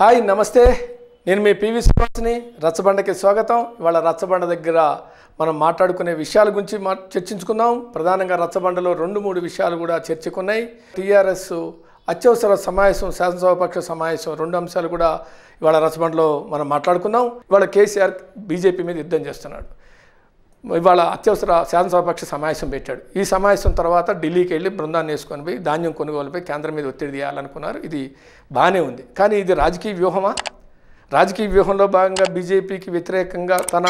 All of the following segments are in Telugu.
హాయ్ నమస్తే నేను మీ పివి శ్రీవాసిని రచ్చబండకి స్వాగతం ఇవాళ రచ్చబండ దగ్గర మనం మాట్లాడుకునే విషయాల గురించి మా చర్చించుకుందాం ప్రధానంగా రచ్చబండలో రెండు మూడు విషయాలు కూడా చర్చకున్నాయి టీఆర్ఎస్ అత్యవసర సమావేశం శాసనసభాపక్ష సమావేశం రెండు అంశాలు కూడా ఇవాళ రచ్చబండలో మనం మాట్లాడుకుందాం ఇవాళ కేసీఆర్ బీజేపీ మీద యుద్ధం చేస్తున్నాడు ఇవాళ అత్యవసర శాసనసభాపక్ష సమావేశం పెట్టాడు ఈ సమావేశం తర్వాత ఢిల్లీకి వెళ్ళి బృందాన్ని వేసుకొని పోయి ధాన్యం కొనుగోలుపై కేంద్రం మీద ఒత్తిడి తీయాలనుకున్నారు ఇది బాగానే ఉంది కానీ ఇది రాజకీయ వ్యూహమా రాజకీయ వ్యూహంలో భాగంగా బీజేపీకి వ్యతిరేకంగా తన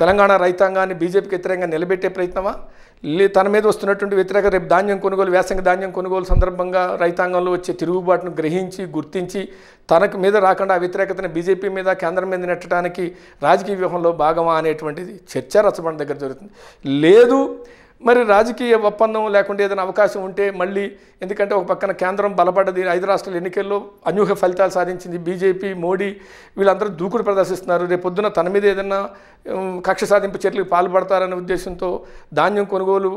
తెలంగాణ రైతాంగాన్ని బీజేపీకి వ్యతిరేకంగా నిలబెట్టే ప్రయత్నమా లే తన మీద వస్తున్నటువంటి వ్యతిరేక రేపు ధాన్యం కొనుగోలు వేసంగ ధాన్యం కొనుగోలు సందర్భంగా రైతాంగంలో వచ్చే తిరుగుబాటును గ్రహించి గుర్తించి తనకు మీద రాకుండా ఆ వ్యతిరేకతను బీజేపీ మీద కేంద్రం మీద నెట్టడానికి రాజకీయ వ్యూహంలో భాగమా అనేటువంటిది చర్చ రచబండ దగ్గర జరుగుతుంది లేదు మరి రాజకీయ ఒప్పందం లేకుండా ఏదైనా అవకాశం ఉంటే మళ్ళీ ఎందుకంటే ఒక పక్కన కేంద్రం బలపడ్డది ఐదు రాష్ట్రాల ఎన్నికల్లో అనూహ్య ఫలితాలు సాధించింది బీజేపీ మోడీ వీళ్ళందరూ దూకుడు ప్రదర్శిస్తున్నారు రేపొద్దున తన మీద ఏదైనా కక్ష సాధింపు చర్యలకు పాల్పడతారనే ఉద్దేశంతో ధాన్యం కొనుగోలు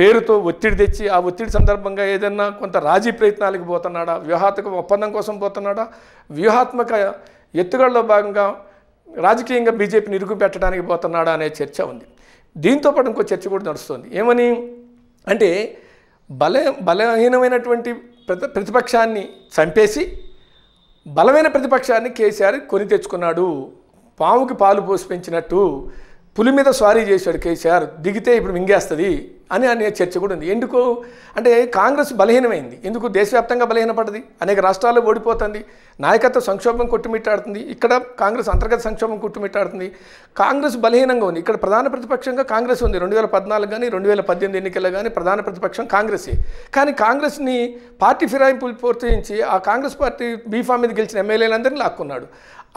పేరుతో ఒత్తిడి తెచ్చి ఆ ఒత్తిడి సందర్భంగా ఏదైనా కొంత రాజీ ప్రయత్నాలకు పోతున్నాడా వ్యూహాత్మక ఒప్పందం కోసం పోతున్నాడా వ్యూహాత్మక ఎత్తుగడలో భాగంగా రాజకీయంగా బీజేపీని నిరుగు పెట్టడానికి పోతున్నాడా అనే చర్చ ఉంది దీంతోపాటు ఇంకో చర్చ కూడా నడుస్తుంది ఏమని అంటే బల బలహీనమైనటువంటి ప్రతి ప్రతిపక్షాన్ని చంపేసి బలమైన ప్రతిపక్షాన్ని కేసీఆర్ కొని తెచ్చుకున్నాడు పాముకి పాలు పోసి పెంచినట్టు పులి మీద స్వారీ చేశాడు కేసీఆర్ దిగితే ఇప్పుడు మింగేస్తుంది అని అనే చర్చ కూడా ఉంది ఎందుకు అంటే కాంగ్రెస్ బలహీనమైంది ఎందుకు దేశవ్యాప్తంగా బలహీనపడ్డది అనేక రాష్ట్రాల్లో ఓడిపోతుంది నాయకత్వ సంక్షోభం కొట్టుమిట్టాడుతుంది ఇక్కడ కాంగ్రెస్ అంతర్గత సంక్షోభం కొట్టుమిట్టాడుతుంది కాంగ్రెస్ బలహీనంగా ఉంది ఇక్కడ ప్రధాన ప్రతిపక్షంగా కాంగ్రెస్ ఉంది రెండు వేల పద్నాలుగు కానీ రెండు వేల పద్దెనిమిది ఎన్నికల్లో కానీ ప్రధాన ప్రతిపక్షం కాంగ్రెసే కానీ కాంగ్రెస్ని పార్టీ ఫిరాయింపులు పూర్తించి ఆ కాంగ్రెస్ పార్టీ బీఫామ్ మీద గెలిచిన ఎమ్మెల్యేలందరినీ లాక్కున్నాడు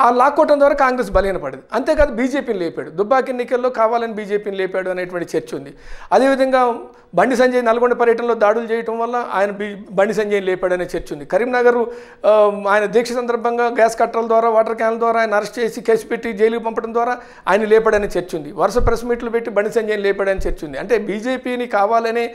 ఆ లాక్కోవటం ద్వారా కాంగ్రెస్ పడింది అంతేకాదు బీజేపీని లేపాడు దుబ్బాకి ఎన్నికల్లో కావాలని బీజేపీని లేపాడు అనేటువంటి చర్చ ఉంది అదేవిధంగా బండి సంజయ్ నల్గొండ పర్యటనలో దాడులు చేయడం వల్ల ఆయన బండి సంజయ్ని లేపాడు అనే చర్చ ఉంది కరీంనగర్ ఆయన దీక్ష సందర్భంగా గ్యాస్ కట్టల ద్వారా వాటర్ క్యాన్ల ద్వారా ఆయన అరెస్ట్ చేసి కేసు పెట్టి జైలుకి పంపడం ద్వారా ఆయన లేపాడనే చర్చ ఉంది వరుస ప్రెస్ మీట్లు పెట్టి బండి సంజయ్ని లేపాడని చర్చ ఉంది అంటే బీజేపీని కావాలనే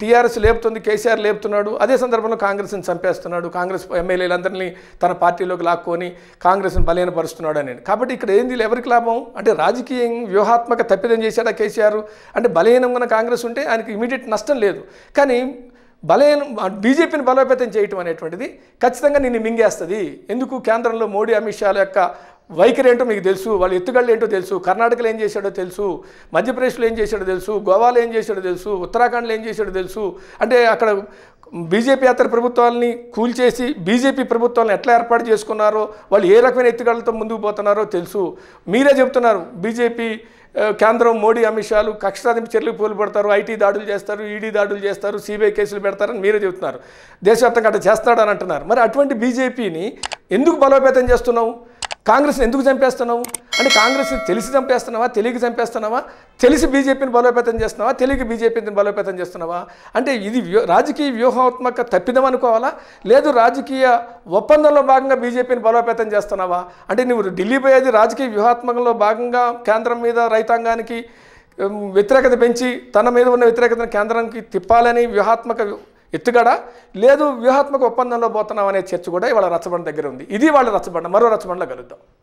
టీఆర్ఎస్ లేపుతుంది కేసీఆర్ లేపుతున్నాడు అదే సందర్భంలో కాంగ్రెస్ని చంపేస్తున్నాడు కాంగ్రెస్ ఎమ్మెల్యేలందరినీ తన పార్టీలోకి లాక్కొని కాంగ్రెస్ని బలహీనపరుస్తున్నాడు అని కాబట్టి ఇక్కడ ఏంది ఎవరికి లాభం అంటే రాజకీయం వ్యూహాత్మక తప్పిదం చేశాడా కేసీఆర్ అంటే బలహీనంగా కాంగ్రెస్ ఉంటే ఆయనకి ఇమీడియట్ నష్టం లేదు కానీ బలహీన బీజేపీని బలోపేతం చేయటం అనేటువంటిది ఖచ్చితంగా నిన్ను మింగేస్తుంది ఎందుకు కేంద్రంలో మోడీ అమిత్ షాల యొక్క వైఖరి ఏంటో మీకు తెలుసు వాళ్ళు ఎత్తుగళ్ళు ఏంటో తెలుసు కర్ణాటకలో ఏం చేశాడో తెలుసు మధ్యప్రదేశ్లో ఏం చేశాడో తెలుసు గోవాలో ఏం చేశాడో తెలుసు ఉత్తరాఖండ్లో ఏం చేశాడో తెలుసు అంటే అక్కడ బీజేపీ అతర ప్రభుత్వాలని కూల్చేసి బీజేపీ ప్రభుత్వాలను ఎట్లా ఏర్పాటు చేసుకున్నారో వాళ్ళు ఏ రకమైన ఎత్తుగడలతో ముందుకు పోతున్నారో తెలుసు మీరే చెబుతున్నారు బీజేపీ కేంద్రం మోడీ అమిత్ షాలు కక్షసాధింపు చర్యలకు పెడతారు ఐటీ దాడులు చేస్తారు ఈడీ దాడులు చేస్తారు సిబిఐ కేసులు పెడతారని మీరే చెబుతున్నారు దేశవ్యాప్తంగా అట్లా చేస్తాడని అంటున్నారు మరి అటువంటి బీజేపీని ఎందుకు బలోపేతం చేస్తున్నావు కాంగ్రెస్ని ఎందుకు చంపేస్తున్నావు అంటే కాంగ్రెస్ తెలిసి చంపేస్తున్నావా తెలియక చంపేస్తున్నావా తెలిసి బీజేపీని బలోపేతం చేస్తున్నావా తెలియక బీజేపీని బలోపేతం చేస్తున్నావా అంటే ఇది రాజకీయ వ్యూహాత్మక తప్పిదం అనుకోవాలా లేదు రాజకీయ ఒప్పందంలో భాగంగా బీజేపీని బలోపేతం చేస్తున్నావా అంటే నువ్వు ఢిల్లీ పోయేది రాజకీయ వ్యూహాత్మకంలో భాగంగా కేంద్రం మీద రైతాంగానికి వ్యతిరేకత పెంచి తన మీద ఉన్న వ్యతిరేకతను కేంద్రానికి తిప్పాలని వ్యూహాత్మక ఎత్తుగడ లేదు వ్యూహాత్మక ఒప్పందంలో పోతున్నాం అనే చర్చ కూడా ఇవాళ రచ్చబండ దగ్గర ఉంది ఇది వాళ్ళ రచ్చబండ మరో రచ్చబండలో కలుద్దాం